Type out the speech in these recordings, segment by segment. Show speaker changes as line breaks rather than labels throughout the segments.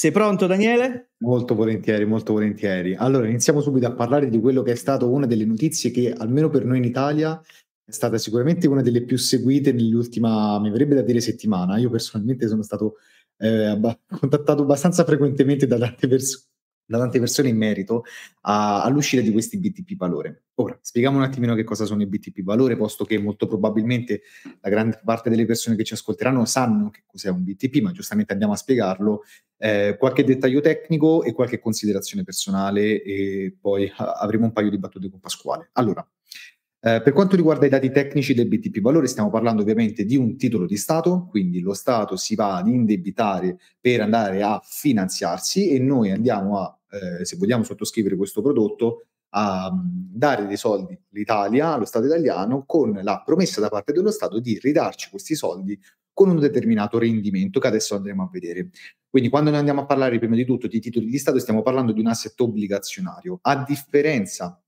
Sei pronto Daniele? Molto volentieri, molto volentieri. Allora, iniziamo subito a parlare di quello che è stato una delle notizie che, almeno per noi in Italia, è stata sicuramente una delle più seguite nell'ultima, mi verrebbe da dire, settimana. Io personalmente sono stato eh, abba- contattato abbastanza frequentemente da tante, perso- da tante persone in merito a- all'uscita di questi BTP valore. Ora, spieghiamo un attimino che cosa sono i BTP valore, posto che molto probabilmente la gran parte delle persone che ci ascolteranno sanno che cos'è un BTP, ma giustamente andiamo a spiegarlo eh, qualche dettaglio tecnico e qualche considerazione personale e poi ah, avremo un paio di battute con Pasquale. Allora, eh, per quanto riguarda i dati tecnici del BTP Valore, stiamo parlando ovviamente di un titolo di Stato, quindi lo Stato si va ad indebitare per andare a finanziarsi e noi andiamo a, eh, se vogliamo sottoscrivere questo prodotto, a mm, dare dei soldi all'Italia, allo Stato italiano, con la promessa da parte dello Stato di ridarci questi soldi con un determinato rendimento che adesso andremo a vedere. Quindi quando noi andiamo a parlare prima di tutto di titoli di Stato stiamo parlando di un asset obbligazionario, a differenza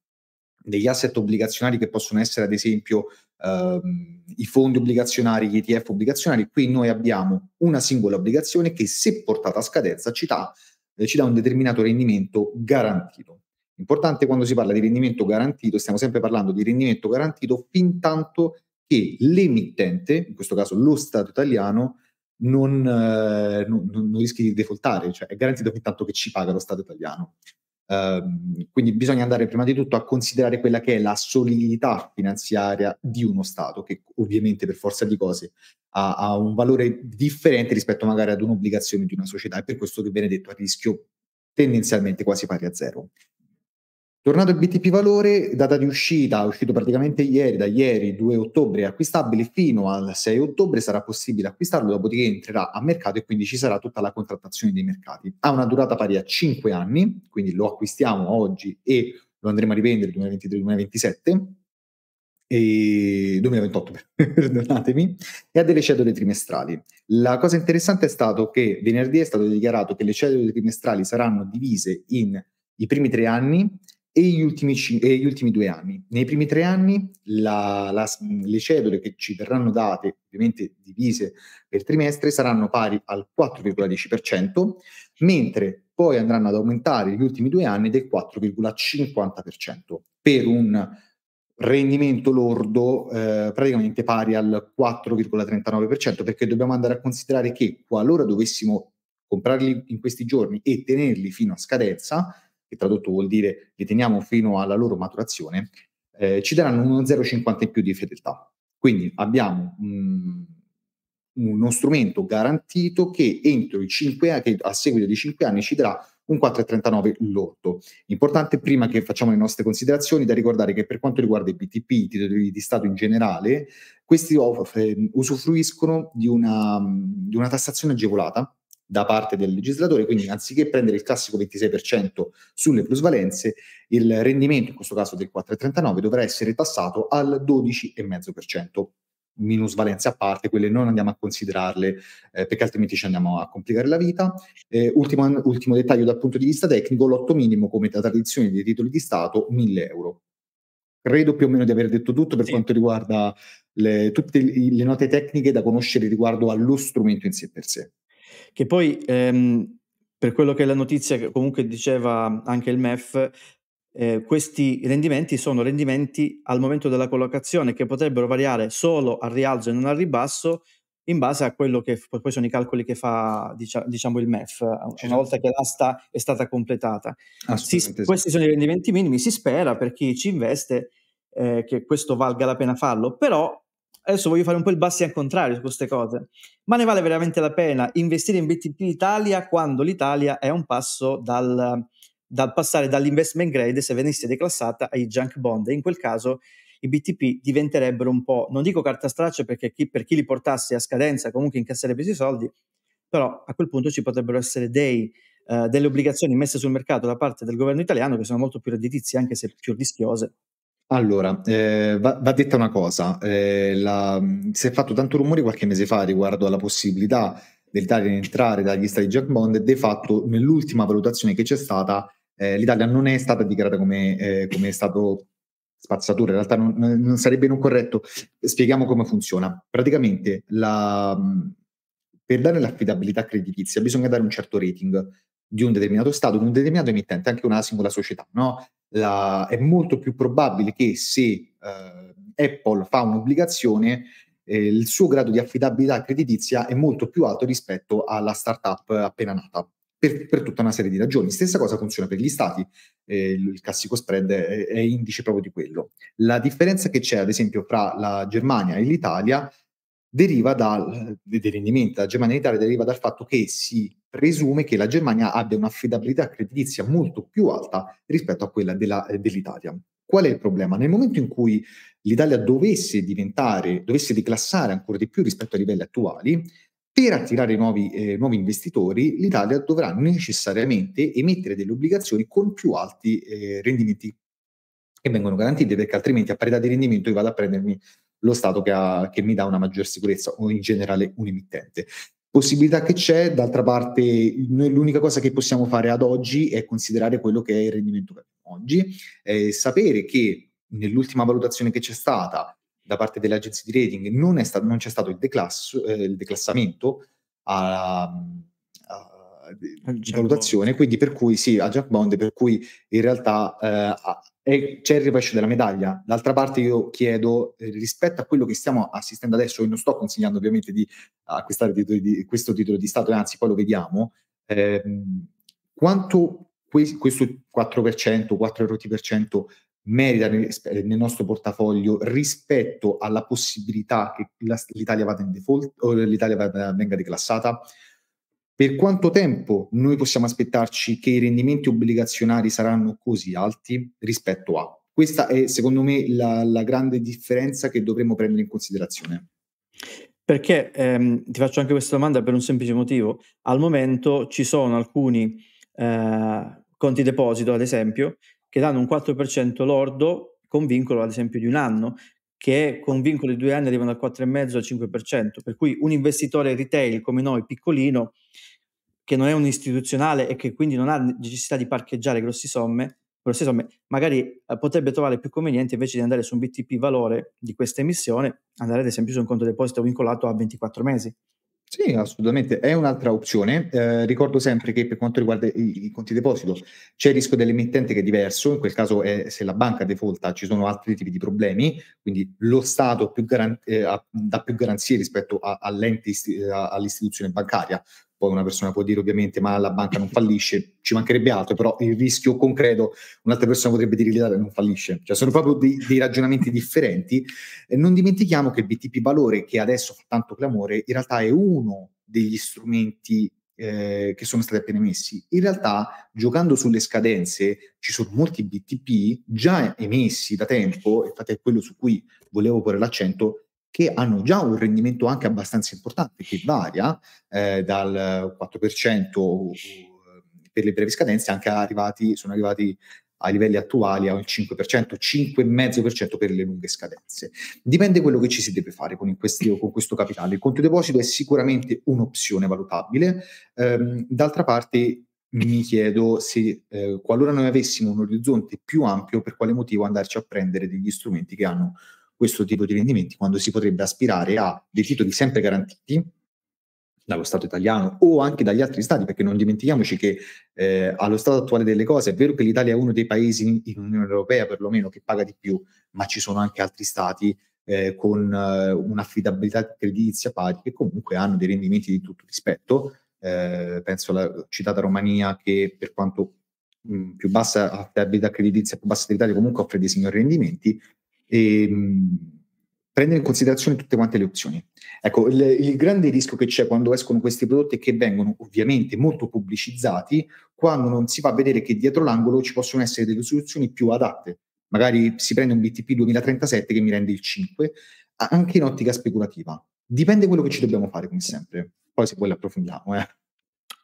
degli asset obbligazionari che possono essere ad esempio ehm, i fondi obbligazionari, gli ETF obbligazionari, qui noi abbiamo una singola obbligazione che se portata a scadenza ci dà, eh, ci dà un determinato rendimento garantito. Importante quando si parla di rendimento garantito, stiamo sempre parlando di rendimento garantito fin tanto che l'emittente, in questo caso lo Stato italiano, non, eh, non, non rischi di defaultare, cioè è garantito fin tanto che ci paga lo Stato italiano. Uh, quindi bisogna andare prima di tutto a considerare quella che è la solidità finanziaria di uno Stato, che ovviamente per forza di cose ha, ha, un valore differente rispetto magari ad un'obbligazione di una società, e per questo che viene detto a rischio tendenzialmente quasi pari a zero. Tornato il BTP valore, data di uscita, è uscito praticamente ieri, da ieri 2 ottobre, è acquistabile fino al 6 ottobre, sarà possibile acquistarlo, dopodiché entrerà a mercato e quindi ci sarà tutta la contrattazione dei mercati. Ha una durata pari a 5 anni, quindi lo acquistiamo oggi e lo andremo a rivendere 2023-2027. 2028, perdonatemi, e ha delle cedole trimestrali. La cosa interessante è stato che venerdì è stato dichiarato che le cedole trimestrali saranno divise in i primi tre anni, e gli, ultimi, e gli ultimi, due anni. Nei primi tre anni la, la, mm, le cedole che ci verranno date, ovviamente divise per trimestre, saranno pari al 4,10%, mentre poi andranno ad aumentare gli ultimi due anni del 4,50%, per un rendimento lordo eh, praticamente pari al 4,39%, perché dobbiamo andare a considerare che qualora dovessimo comprarli in questi giorni e tenerli fino a scadenza, che tradotto vuol dire li teniamo fino alla loro maturazione, eh, ci daranno uno 0,50 in più di fedeltà. Quindi abbiamo un, uno strumento garantito che entro i 5 anni, che a seguito di 5 anni ci darà un 4,39 lotto. Importante prima che facciamo le nostre considerazioni da ricordare che per quanto riguarda i BTP, i titoli di Stato in generale, questi eh, usufruiscono di una, di una tassazione agevolata da parte del legislatore, quindi anziché prendere il classico 26% sulle plusvalenze, il rendimento in questo caso del 4,39 dovrà essere tassato al 12,5% minusvalenze a parte, quelle non andiamo a considerarle eh, perché altrimenti ci andiamo a complicare la vita. Eh, ultimo, ultimo, dettaglio dal punto di vista tecnico, l'otto minimo come da tradizione dei titoli di Stato, 1000 euro. Credo più o meno di aver detto tutto per sì. quanto riguarda le, tutte le note tecniche da conoscere riguardo allo strumento in sé per sé. Che poi, ehm,
per quello che è la notizia, che comunque diceva anche il MEF, eh, questi rendimenti sono rendimenti al momento della collocazione che potrebbero variare solo al rialzo e non al ribasso in base a quello che poi sono i calcoli che fa diciamo il MEF eh, una volta che l'asta è stata completata si, sì. questi sono i rendimenti minimi si spera per chi ci investe eh, che questo valga la pena farlo però adesso voglio fare un po' il bassi al contrario su queste cose, ma ne vale veramente la pena investire in BTP Italia quando l'Italia è a un passo dal, dal passare dall'investment grade se venisse declassata ai junk bond e in quel caso i BTP diventerebbero un po', non dico carta straccia perché chi, per chi li portasse a scadenza comunque incasserebbe i soldi, però a quel punto ci potrebbero essere dei, eh, delle obbligazioni messe sul mercato da parte del governo italiano che sono molto più redditizie anche se
più rischiose allora, eh, va, va, detta una cosa, eh, la, si è fatto tanto rumore qualche mese fa riguardo alla possibilità dell'Italia di entrare dagli stati Jack Bond e di fatto nell'ultima valutazione che c'è stata eh, l'Italia non è stata dichiarata come, eh, come stato spazzatura, in realtà non, non, sarebbe non corretto, spieghiamo come funziona. Praticamente la, per dare l'affidabilità creditizia bisogna dare un certo rating di un determinato stato, di un determinato emittente, anche una singola società. No? la, è molto più probabile che se eh, Apple fa un'obbligazione eh, il suo grado di affidabilità creditizia è molto più alto rispetto alla startup appena nata. Per, per, tutta una serie di ragioni. Stessa cosa funziona per gli stati, eh, il classico spread è, è, indice proprio di quello. La differenza che c'è, ad esempio, tra la Germania e l'Italia deriva dal, dei rendimenti della Germania e l'Italia deriva dal fatto che si presume che la Germania abbia un'affidabilità creditizia molto più alta rispetto a quella della, eh, dell'Italia. Qual è il problema? Nel momento in cui l'Italia dovesse diventare, dovesse declassare ancora di più rispetto ai livelli attuali, per attirare nuovi, eh, nuovi investitori l'Italia dovrà necessariamente emettere delle obbligazioni con più alti eh, rendimenti che vengono garantiti perché altrimenti a parità di rendimento io vado a prendermi lo Stato che, ha, che mi dà una maggior sicurezza o in generale un emittente possibilità che c'è, d'altra parte noi l'unica cosa che possiamo fare ad oggi è considerare quello che è il rendimento che abbiamo oggi, eh, sapere che nell'ultima valutazione che c'è stata da parte delle agenzie di rating non, sta- non c'è stato il, declass- eh, il declassamento a, a, di valutazione, quindi per cui sì, a Jack bond, per cui in realtà eh, e c'è il rovescio della medaglia. D'altra parte io chiedo, eh, rispetto a quello che stiamo assistendo adesso, io non sto consigliando ovviamente di acquistare titoli di, questo titolo di Stato, anzi poi lo vediamo, ehm, quanto que- questo 4%, 4 merita nel, nel, nostro portafoglio rispetto alla possibilità che la, l'Italia vada in default o l'Italia vada, venga declassata? Per quanto tempo noi possiamo aspettarci che i rendimenti obbligazionari saranno così alti rispetto a? Questa è secondo me la, la grande differenza che dovremmo prendere in considerazione. Perché ehm, ti faccio anche questa domanda per un semplice motivo. Al momento ci
sono alcuni eh, conti deposito, ad esempio, che danno un 4% lordo con vincolo, ad esempio, di un anno che con vincoli di due anni arrivano al 4,5 al 5%, per cui un investitore retail come noi, piccolino, che non è un istituzionale e che quindi non ha necessità di parcheggiare grosse somme, grosse somme magari eh, potrebbe trovare più conveniente invece di andare su un BTP valore di questa emissione, andare ad esempio su un conto
deposito vincolato a 24 mesi. Sì, assolutamente, è un'altra opzione. Eh, ricordo sempre che per quanto riguarda i, i, conti deposito c'è il rischio dell'emittente che è diverso, in quel caso è, se la banca defaulta ci sono altri tipi di problemi, quindi lo Stato più garan- eh, dà più garanzie rispetto a, all'ente, isti- eh, all'istituzione bancaria, poi una persona può dire ovviamente ma la banca non fallisce, ci mancherebbe altro, però il rischio concreto, un'altra persona potrebbe dire l'Italia non fallisce. Cioè sono proprio dei, dei ragionamenti differenti. E non dimentichiamo che il BTP valore, che adesso fa tanto clamore, in realtà è uno degli strumenti eh, che sono stati appena emessi. In realtà, giocando sulle scadenze, ci sono molti BTP già emessi da tempo, infatti è quello su cui volevo porre l'accento, che hanno già un rendimento anche abbastanza importante, che varia eh, dal 4% per le brevi scadenze, anche arrivati, sono arrivati ai livelli attuali al 5%, 5,5% per le lunghe scadenze. Dipende quello che ci si deve fare con, questi, con questo capitale. Il conto deposito è sicuramente un'opzione valutabile, ehm, d'altra parte mi chiedo se eh, qualora noi avessimo un orizzonte più ampio, per quale motivo andarci a prendere degli strumenti che hanno questo tipo di rendimenti quando si potrebbe aspirare a dei titoli sempre garantiti dallo Stato italiano o anche dagli altri stati, perché non dimentichiamoci che eh, allo stato attuale delle cose è vero che l'Italia è uno dei paesi in Unione Europea perlomeno che paga di più, ma ci sono anche altri stati eh, con eh, un'affidabilità creditizia pari che comunque hanno dei rendimenti di tutto rispetto. Eh, penso alla citata Romania che per quanto mh, più bassa affidabilità creditizia, più bassa dell'Italia comunque offre dei signori rendimenti, e ehm, prendere in considerazione tutte quante le opzioni. Ecco, il, il, grande rischio che c'è quando escono questi prodotti è che vengono ovviamente molto pubblicizzati quando non si fa vedere che dietro l'angolo ci possono essere delle soluzioni più adatte. Magari si prende un BTP 2037 che mi rende il 5, anche in ottica speculativa. Dipende quello che ci dobbiamo fare, come sempre. Poi se poi lo approfondiamo, eh.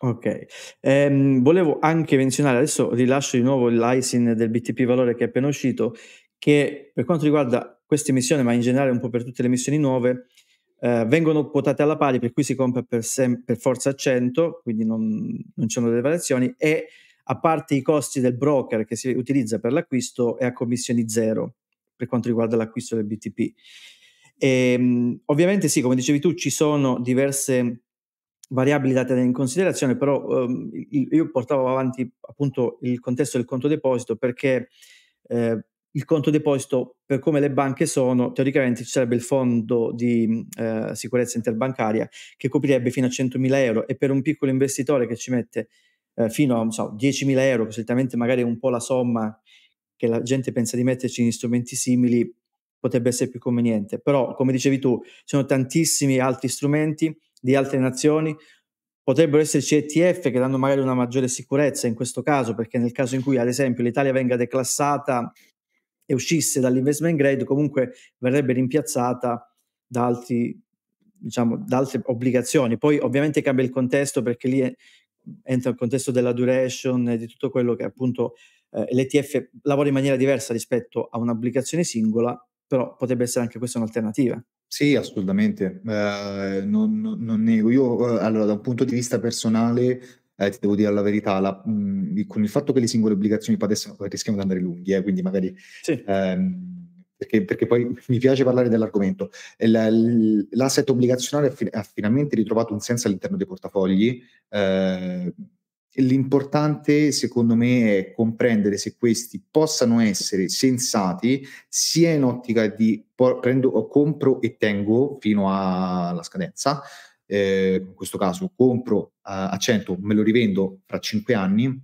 Ok,
ehm, volevo anche menzionare, adesso rilascio di nuovo l'ISIN del BTP Valore che è appena uscito, che per quanto riguarda questa emissione, ma in generale un po' per tutte le emissioni nuove, eh, vengono quotate alla pari, per cui si compra per, sem- per forza 100, quindi non, non ci sono delle variazioni, e a parte i costi del broker che si utilizza per l'acquisto, è a commissioni zero per quanto riguarda l'acquisto del BTP. E, ehm, ovviamente sì, come dicevi tu, ci sono diverse variabili da tenere in considerazione, però ehm, io portavo avanti appunto il contesto del conto deposito perché eh, il conto deposito, per come le banche sono, teoricamente ci sarebbe il fondo di eh, sicurezza interbancaria che coprirebbe fino a 100.000 euro e per un piccolo investitore che ci mette eh, fino a so, 10.000 euro, che solitamente magari è un po' la somma che la gente pensa di metterci in strumenti simili, potrebbe essere più conveniente. Però, come dicevi tu, ci sono tantissimi altri strumenti di altre nazioni, potrebbero esserci ETF che danno magari una maggiore sicurezza in questo caso, perché nel caso in cui ad esempio l'Italia venga declassata e uscisse dall'investment grade comunque verrebbe rimpiazzata da, altri, diciamo, da altre obbligazioni. Poi ovviamente cambia il contesto perché lì è, entra il contesto della duration e di tutto quello che appunto eh, l'ETF lavora in maniera diversa rispetto a un'obbligazione singola, però potrebbe essere anche questa un'alternativa. Sì, assolutamente,
eh, non, non, nego. Io, eh, allora, da un punto di vista personale, eh, ti devo dire la verità, la, mh, mhmm, con il fatto che le singole obbligazioni adesso rischiamo di andare lunghi, eh, quindi magari... Sì. Ehm, perché, perché, poi mi piace parlare dell'argomento. L'asset obbligazionale ha finalmente ritrovato un senso all'interno dei portafogli. Eh, l'importante, secondo me, è comprendere se questi possano essere sensati sia in ottica di por- prendo, compro e tengo fino alla scadenza, eh, in questo caso compro a 100, me lo rivendo fra 5 anni,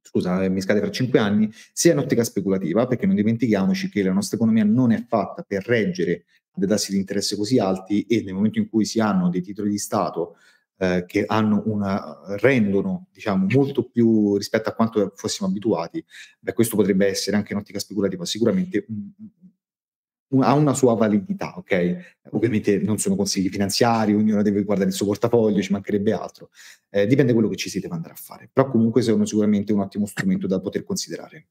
scusa, eh, mi scade fra 5 anni, sia in ottica speculativa, perché non dimentichiamoci che la nostra economia non è fatta per reggere dei tassi di interesse così alti e nel momento in cui si hanno dei titoli di Stato eh, che una, rendono diciamo, molto più rispetto a quanto fossimo abituati, beh, questo potrebbe essere anche in ottica speculativa sicuramente un, mm, ha una sua validità, ok? Ovviamente non sono consigli finanziari, ognuno deve guardare il suo portafoglio, ci mancherebbe altro. Eh, dipende da quello che ci si deve andare a fare, però comunque sono sicuramente un ottimo strumento da poter considerare.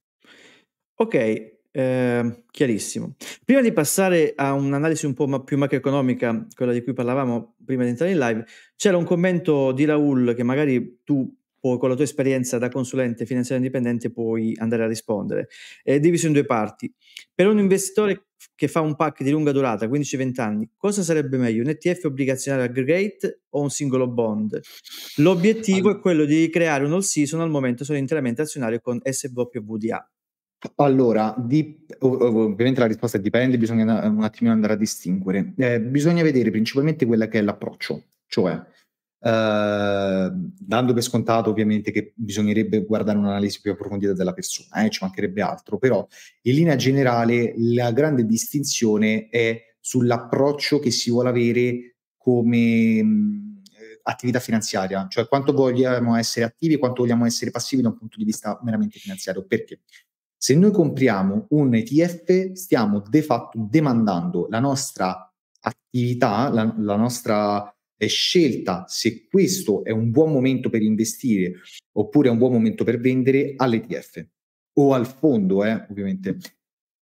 Ok, eh, chiarissimo. Prima di passare a un'analisi un po' ma- più macroeconomica, quella di cui parlavamo prima di entrare in live, c'era un commento di Raul che magari tu poi con la tua esperienza da consulente finanziario indipendente puoi andare a rispondere. È diviso in due parti. Per un investitore che fa un pack di lunga durata, 15-20 anni, cosa sarebbe meglio? Un ETF obbligazionario aggregate o un singolo bond? L'obiettivo allora. è quello di
creare un all season al momento solo interamente azionario con SWDA. Allora, di, ovviamente la risposta è dipende, bisogna un attimino andare a distinguere. Eh, bisogna vedere principalmente quella che è l'approccio, cioè Ehm, dando per scontato ovviamente che bisognerebbe guardare un'analisi più approfondita della persona, eh, ci mancherebbe altro, però in linea generale la grande distinzione è sull'approccio che si vuole avere come mh, mm, attività finanziaria, cioè quanto vogliamo essere attivi e quanto vogliamo essere passivi da un punto di vista meramente finanziario, perché se noi compriamo un ETF stiamo de facto demandando la nostra attività, la, la nostra scelta se questo è un buon momento per investire oppure è un buon momento per vendere all'ETF o al fondo, eh, ovviamente.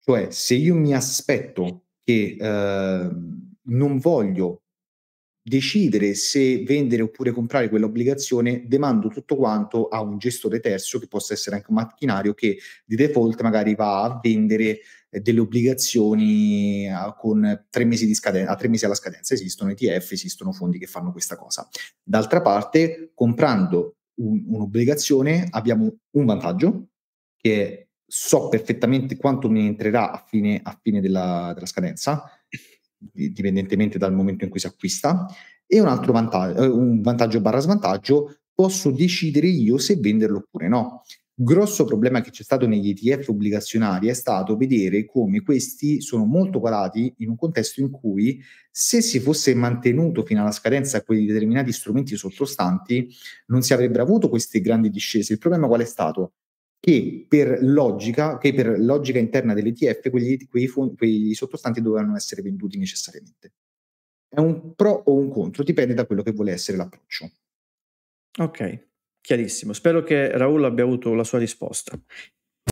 Cioè, se io mi aspetto che eh, non voglio decidere se vendere oppure comprare quell'obbligazione, demando tutto quanto a un gestore terzo che possa essere anche un macchinario che di default magari va a vendere delle obbligazioni a, eh, con tre mesi di scadenza, a tre mesi alla scadenza. Esistono ETF, esistono fondi che fanno questa cosa. D'altra parte, comprando un, un'obbligazione abbiamo un vantaggio che so perfettamente quanto mi entrerà a fine, a fine della, della scadenza, dipendentemente dal momento in cui si acquista, e un altro vantaggio, eh, un vantaggio barra svantaggio, posso decidere io se venderlo oppure no grosso problema che c'è stato negli ETF obbligazionari è stato vedere come questi sono molto calati in un contesto in cui se si fosse mantenuto fino alla scadenza quei determinati strumenti sottostanti non si avrebbero avuto queste grandi discese. Il problema qual è stato? Che per logica, che per logica interna dell'ETF quegli, quei, quei sottostanti dovevano essere venduti necessariamente. È un pro o un contro, dipende da quello che vuole essere l'approccio. Ok,
chiarissimo. Spero che Raul abbia avuto la sua risposta.